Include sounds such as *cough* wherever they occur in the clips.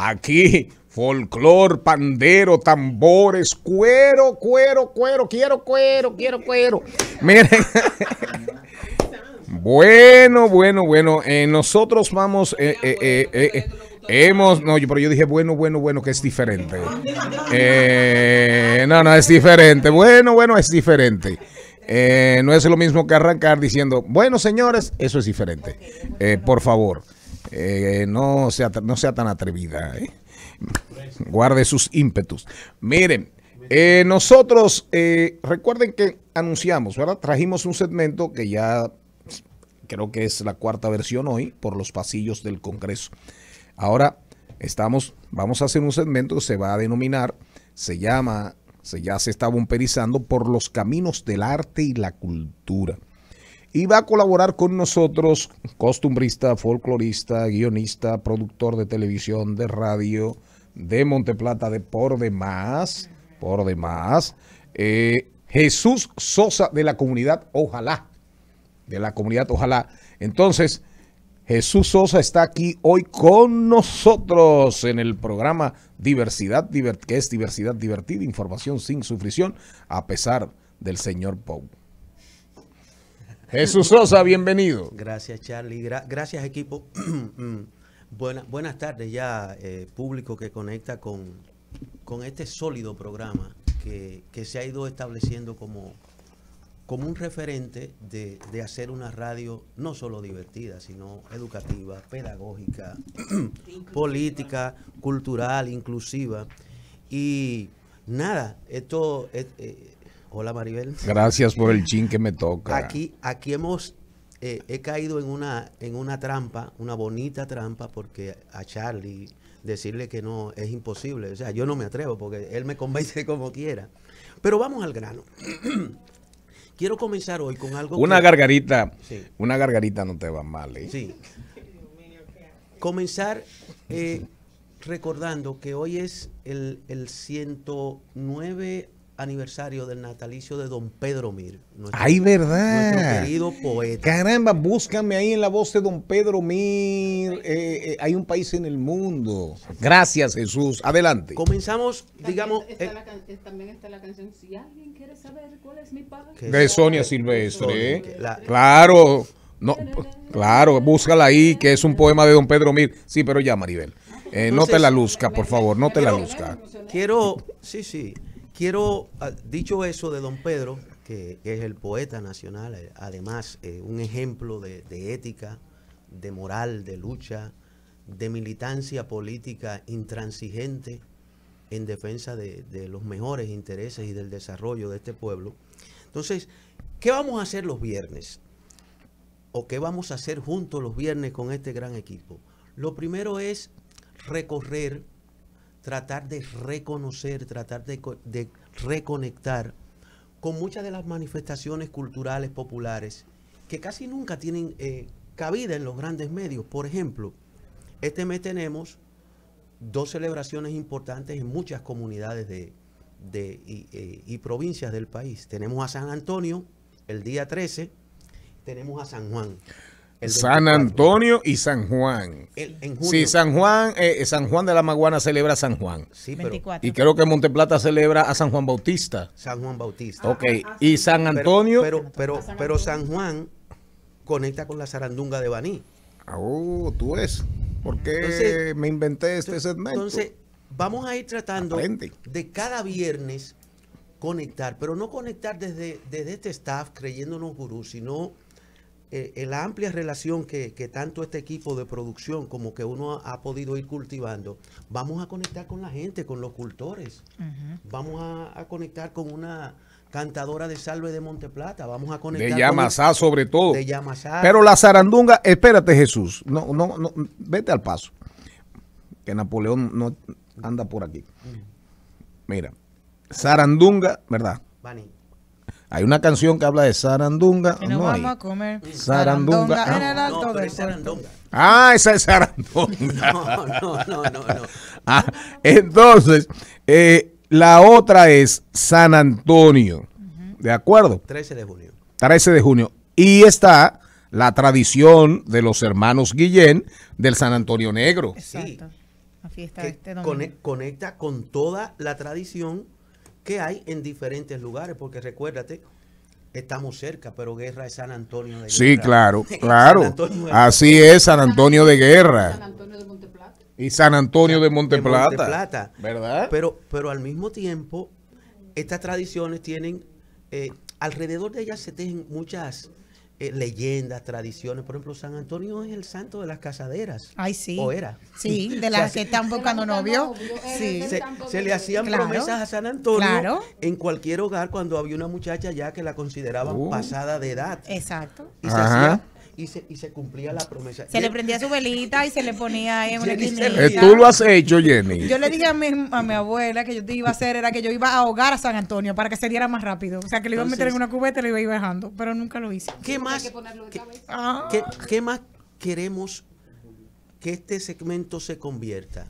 Aquí, folclor, pandero, tambores, cuero, cuero, cuero, quiero cuero, quiero cuero. Miren. bueno, bueno, bueno. Eh, nosotros vamos. Eh, eh, hemos, no, pero yo dije, bueno, bueno, bueno, que es diferente. no, no, es diferente. Bueno, bueno, es diferente. no es lo mismo que arrancar diciendo, bueno, señores, eso es diferente. por favor. Eh, no, sea, no sea tan atrevida. ¿eh? Guarde sus ímpetus. Miren, eh, nosotros, recuerden que anunciamos, ¿verdad? Trajimos un segmento que ya creo que es la cuarta versión hoy por los pasillos del Congreso. Ahora estamos, vamos a hacer un segmento que se va a denominar, se llama, se, ya se está bumperizando por los caminos del arte y la cultura y va a colaborar con nosotros, costumbrista, folclorista, guionista, productor de televisión, de radio, de Monteplata, de por demás, por demás, eh, Jesús Sosa de la comunidad Ojalá, de la comunidad Ojalá. Entonces, Jesús Sosa está aquí hoy con nosotros en el programa Diversidad, divert que es diversidad divertida, información sin sufrición, a pesar del señor Pau. Jesús Sosa, bienvenido. Gracias, Charlie. gracias, equipo. *clears throat* Mm. buenas tardes ya, eh, público que conecta con, este sólido programa que, se ha ido estableciendo como, como un referente de, hacer una radio no solo divertida, sino educativa, pedagógica, *clears throat* política, cultural, inclusiva. Y nada, esto... Eh, eh, Hola Maribel. Gracias por el chin que me toca. Aquí, aquí hemos, eh, he caído en una, en una trampa, una bonita trampa, porque a Charlie decirle que no es imposible. O sea, yo no me atrevo porque él me convence *laughs* como quiera. Pero vamos al grano. *clears throat* Quiero comenzar hoy con algo. Una gargarita. Una gargarita no te va mal, ¿eh? Sí. comenzar eh, recordando que hoy es el, el 109 aniversario del natalicio de don Pedro Mir. Nuestro, ¡Ay, verdad! querido poeta. Caramba, búscame ahí en la voz de don Pedro Mir. Eh, eh, hay un país en el mundo. Gracias, Jesús. Adelante. Comenzamos, digamos... Eh, también está la canción Si alguien quiere saber cuál es mi padre. De Sonia Silvestre. claro. No, claro, búscala ahí, que es un poema de don Pedro Mir. Sí, pero ya, Maribel. no te la luzca, por favor, no te la luzca. Quiero, sí, sí. Quiero, ah, dicho eso de don Pedro, que, es el poeta nacional, eh, además eh, un ejemplo de, ética, de moral, de lucha, de militancia política intransigente en defensa de los mejores intereses y del desarrollo de este pueblo. Entonces, ¿qué vamos a hacer los viernes? ¿O qué vamos a hacer juntos los viernes con este gran equipo? Lo primero es recorrer tratar de reconocer, tratar de, reconectar con muchas de las manifestaciones culturales populares que casi nunca tienen eh, cabida en los grandes medios. Por ejemplo, este mes tenemos dos celebraciones importantes en muchas comunidades eh, y, provincias del país. Tenemos a San Antonio el día 13, tenemos a San Juan. San Antonio y San Juan. Sí, San Juan, eh, eh, San Juan de la Maguana celebra a San Juan. Sí, Y creo que Monteplata celebra a San Juan Bautista. San Juan Bautista. ok. Y San Antonio. Pero, pero, pero, San Juan conecta con la zarandunga de Baní. Ah, oh, tú es. ¿Por qué me inventé este segmento? Entonces, vamos a ir tratando de cada viernes conectar, pero no conectar desde, desde este staff creyéndonos gurús, sino eh, la amplia relación que, tanto este equipo de producción como que uno ha, podido ir cultivando, vamos a conectar con la gente, con los cultores. Vamos a, conectar con una cantadora de salve de Monteplata. Vamos a conectar. De Yamasá, sobre todo. Pero la zarandunga, espérate, Jesús. No, no, no, vete al paso. Que Napoleón no anda por aquí. Mira, zarandunga, ¿verdad? Vanilla. Hay una canción que habla de Sarandunga. no, vamos a comer. Sarandunga. Ah, esa es Sarandunga. *laughs* No, no, no, no. *laughs* Ah, entonces, eh, la otra es San Antonio. ¿De acuerdo? 13 de junio. 13 de junio. Y está la tradición de los hermanos Guillén del San Antonio Negro. Exacto. Este conecta con toda la tradición que hay en diferentes lugares, porque recuérdate, estamos cerca, pero guerra es San Antonio de Guerra. Sí, claro, *laughs* claro. Así es San Antonio de Guerra. San Antonio de Monteplata. Y San Antonio de Monteplata. plata ¿Verdad? Pero, pero al mismo tiempo, estas tradiciones tienen, eh, alrededor de ellas se tejen muchas eh, leyendas, tradiciones. Por ejemplo, San Antonio es el santo de las casaderas. Ay, sí. O era. Sí, *laughs* de las que están buscando novios Se, le hacían promesas a San Antonio en cualquier hogar cuando había una muchacha ya que la consideraban oh. pasada de edad. Exacto. Y se hacía y se, cumplía la promesa. Se le prendía su velita y se le ponía ahí una eh, Tú lo has hecho, Jenny. Yo le dije a mi, a mi abuela que yo te iba a hacer era que yo iba a ahogar a San Antonio para que se diera más rápido. O sea, que le iba a ah, meter en una cubeta y lo iba a ir bajando, pero nunca lo hice. ¿Qué más? ¿Qué, ah. ¿Qué más queremos que este segmento se convierta?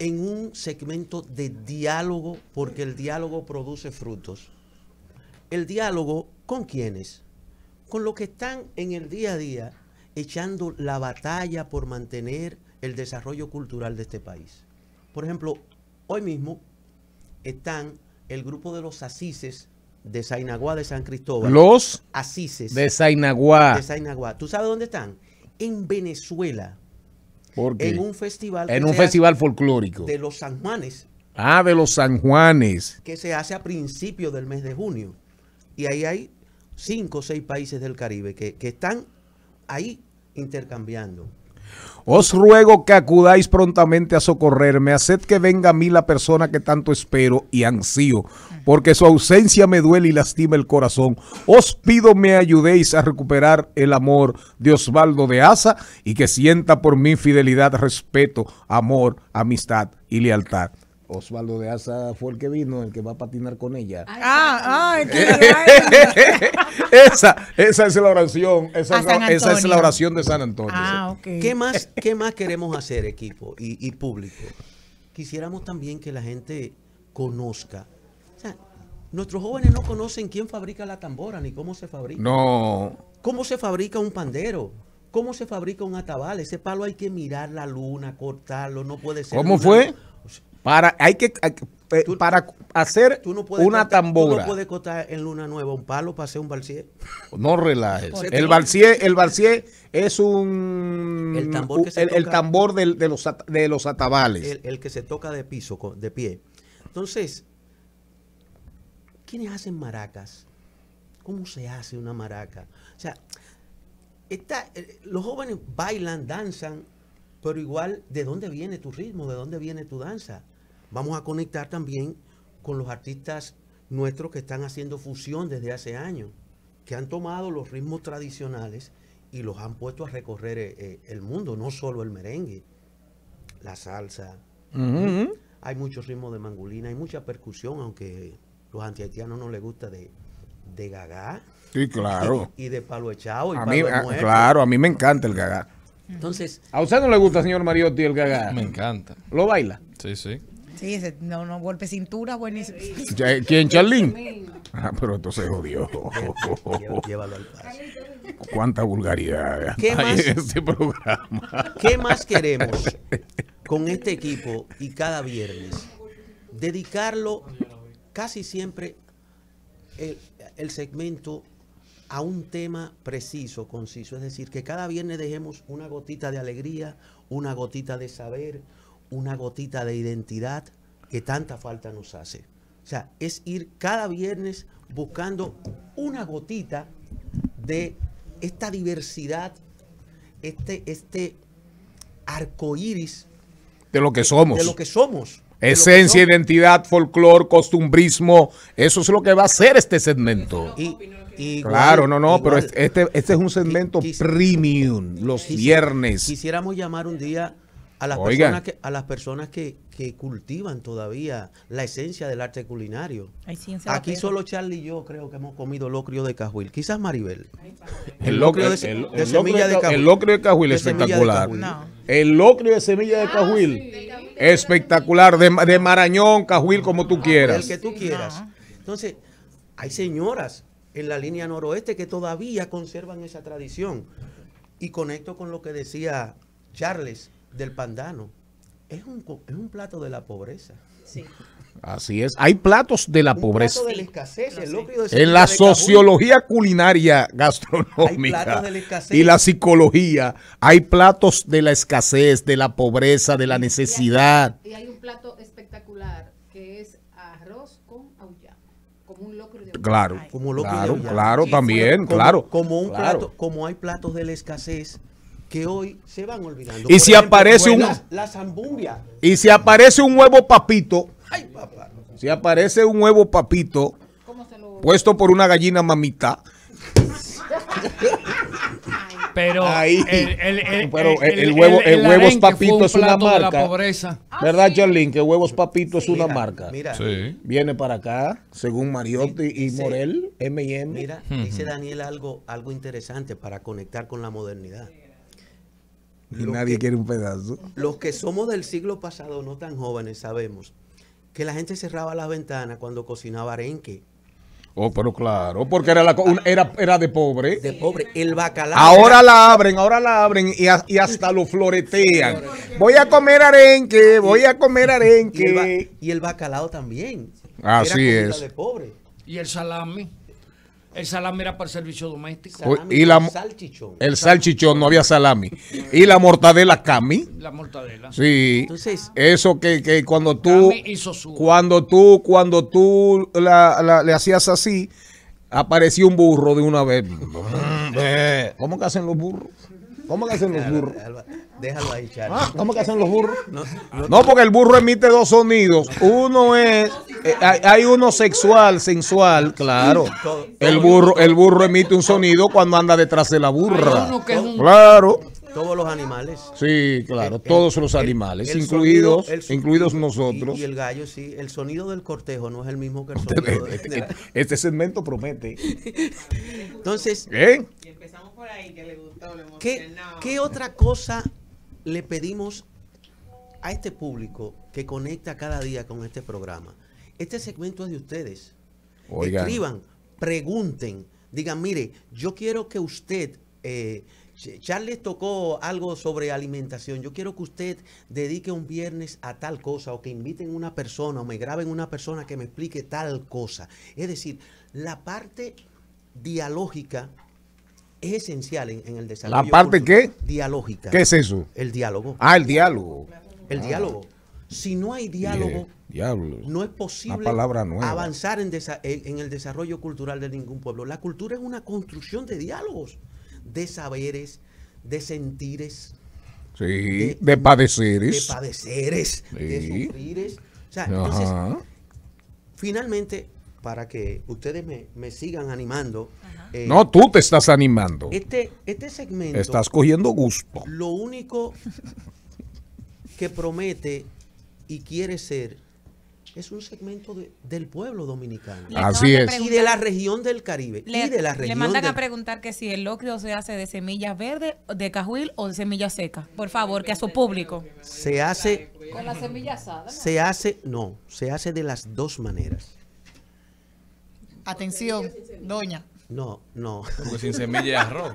en un segmento de diálogo, porque el diálogo produce frutos. ¿El diálogo con quiénes? con los que están en el día a día echando la batalla por mantener el desarrollo cultural de este país. Por ejemplo, hoy mismo están el grupo de los asises de Sainaguá de San Cristóbal. Los asises de Sainaguá. ¿Tú sabes dónde están? En Venezuela. ¿Por En un festival. En un festival folclórico. De los San Juanes. Ah, de los San Juanes. Que se hace a principios del mes de junio. Y ahí hay cinco o seis países del Caribe que, están ahí intercambiando. Os ruego que acudáis prontamente a socorrerme, haced que venga a mí la persona que tanto espero y ansío, porque su ausencia me duele y lastima el corazón. Os pido me ayudéis a recuperar el amor de Osvaldo de Asa y que sienta por mí fidelidad, respeto, amor, amistad y lealtad. Osvaldo de Asa fue el que vino, el que va a patinar con ella. ah, ah *laughs* esa, es la oración, esa, es la oración de San Antonio. Ah, ¿Qué, más, ¿Qué más queremos hacer, equipo y, público? Quisiéramos también que la gente conozca. O sea, nuestros jóvenes no conocen quién fabrica la tambora ni cómo se fabrica. No. ¿Cómo se fabrica un pandero? ¿Cómo se fabrica un atabal? Ese palo hay que mirar la luna, cortarlo, no puede ser. ¿Cómo fue? Para, hay que, eh, para hacer una tambora. Tú no puedes cortar en Luna Nueva un palo para hacer un balsier. No relajes. El balsier, el es un. El tambor, que se tambor de, los, de los atabales. El, que se toca de piso, de pie. Entonces, ¿quiénes hacen maracas? ¿Cómo se hace una maraca? O sea, está, eh, los jóvenes bailan, danzan, pero igual, ¿de dónde viene tu ritmo? ¿De dónde viene tu danza? Vamos a conectar también con los artistas nuestros que están haciendo fusión desde hace años, que han tomado los ritmos tradicionales y los han puesto a recorrer eh, eh, el mundo, no solo el merengue, la salsa. Hay muchos ritmos de mangulina, hay mucha percusión, aunque los antihaitianos no les gusta de, de gagá. Sí, claro. *laughs* Y, de palo echado. Ah, claro, a mí me encanta el gagá. Entonces, ¿a usted no le gusta, señor Mariotti, el gagá? Me encanta. ¿Lo baila? Sí, sí. Sí, no, no, golpe cintura, buenísimo. *laughs* ¿Quién, Charlín? Ah, pero entonces jodió. Llévalo al paso. Cuánta vulgaridad ¿Qué más, en este programa. ¿Qué más queremos con este equipo y cada viernes? Dedicarlo casi siempre el, el segmento a un tema preciso, conciso. Es decir, que cada viernes dejemos una gotita de alegría, una gotita de saber, una gotita de identidad que tanta falta nos hace. O sea, es ir cada viernes buscando una gotita de esta diversidad, este, este arco iris. De lo que somos. De lo que somos. Esencia, identidad, folclor, costumbrismo. Eso es lo que va a ser este segmento. Y, claro, no, no, pero este, este, este, es un segmento premium los viernes. Quisiéramos llamar un día a las personas que a las personas que, cultivan todavía la esencia del arte culinario. Aquí solo Charlie y yo creo que hemos comido locrio de cajuil, quizás Maribel. el locrio de, semilla de ah, cajuil. El de espectacular. El locrio de semilla de cajuil. espectacular de, Marañón, cajuil como tú ah, pues, quieras. El que tú quieras. Entonces, hay señoras en la línea noroeste que todavía conservan esa tradición. Y conecto con lo que decía Charles del pandano es un, es un plato de la pobreza. Así es. Hay platos de la pobreza. en la sociología culinaria gastronómica y la psicología, hay platos de la escasez, de la pobreza, de la necesidad. Y hay, un plato espectacular que es arroz con auyama, como un locro de Claro, como claro, claro, también, claro. Como un plato, como hay platos de la escasez que hoy se van olvidando. Y si aparece un... Y si aparece un huevo papito... Si aparece un huevo papito puesto por una gallina mamita. Pero el, huevo, huevos ah, papito es una marca. ¿Verdad, Charlene? Que huevos papito es una marca. viene para acá, según Mariotti y Morel, M&M. Mira, dice Daniel algo, algo interesante para conectar con la modernidad. Y nadie quiere un pedazo. Los que somos del siglo pasado, no tan jóvenes, sabemos que la gente cerraba las ventanas cuando cocinaba arenque. Oh, pero claro, porque era, la, era, era de pobre. De pobre, el bacalao. Ahora la abren, ahora la abren y, hasta lo floretean. Voy a comer arenque, voy a comer arenque. Y el, bacalao también. Así era es. De pobre. Y el salami. El salami era para el servicio doméstico. el salchichón. El salchichón, no había salami. y la mortadela cami. La mortadela. Sí. eso que, cuando tú. Cuando tú, cuando tú la, le hacías así, apareció un burro de una vez. *laughs* ¿Cómo que hacen los burros? Ah, ¿Cómo que hacen los burros? Déjalo ahí, Charlie. ¿Cómo que hacen los burros? No, porque el burro emite dos sonidos. Uno es. Eh, hay uno sexual, sensual, claro. El burro, el burro emite un sonido cuando anda detrás de la burra. Claro. Todos los animales. Sí, claro, todos los animales, incluidos, incluidos nosotros. Y, el gallo, sí, el sonido del cortejo no es el mismo que el *laughs* sonido. del... este segmento promete. Entonces, ¿Eh? que ¿Qué, otra cosa le pedimos a este público que conecta cada día con este programa? Este segmento es de ustedes. Escriban, pregunten, digan, mire, yo quiero que usted... Eh, Charles tocó algo sobre alimentación. Yo quiero que usted dedique un viernes a tal cosa o que inviten una persona o me graben una persona que me explique tal cosa. Es decir, la parte dialógica es esencial en, el desarrollo. ¿La parte qué? Dialógica. ¿Qué es eso? El diálogo. Ah, el diálogo. El ah. diálogo. Si no hay diálogo, no es posible avanzar en, en el desarrollo cultural de ningún pueblo. La cultura es una construcción de diálogos, de saberes, de sentires. Sí, de, padeceres. De padeceres, de sufrires. entonces, finalmente, para que ustedes me, me sigan animando eh, no, tú te estás animando. Este, este segmento. Estás cogiendo gusto. Lo único que promete y quiere ser es un segmento del pueblo dominicano. Así es. Y de la región del Caribe. y de la región le mandan a preguntar que si el locrio se hace de semillas verdes, de cajuil o de semillas seca. Por favor, que a su público. Se hace... Con la semilla asada. Se hace, no, se hace de las dos maneras. Atención, doña. No, no. sin semilla y arroz.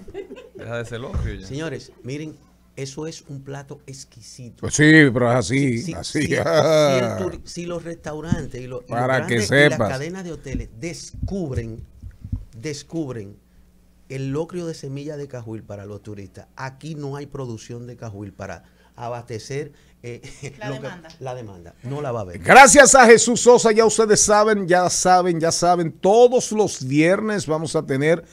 *laughs* Deja de ser ya. Señores, miren, eso es un plato exquisito. Pues sí, pero es así. Si, así. Si, ah. los restaurantes y, los, Para las cadenas de hoteles descubren, descubren el locrio de semilla de cajuil para los turistas. Aquí no hay producción de cajuil para abastecer eh, *laughs* la, demanda. No la va a ver. Gracias a Jesús Sosa, ya ustedes saben, ya saben, ya saben, todos los viernes vamos a tener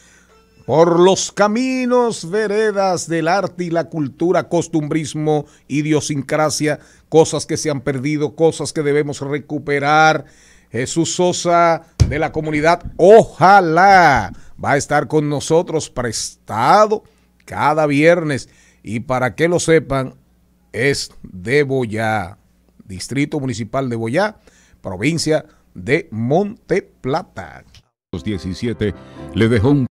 por los caminos, veredas del arte y la cultura, costumbrismo, idiosincrasia, cosas que se han perdido, cosas que debemos recuperar. Jesús Sosa de la comunidad, ojalá va a estar con nosotros prestado cada viernes. Y para que lo sepan, es de Boyá, Distrito Municipal de Boyá, provincia de Monteplata. 17 le dejó un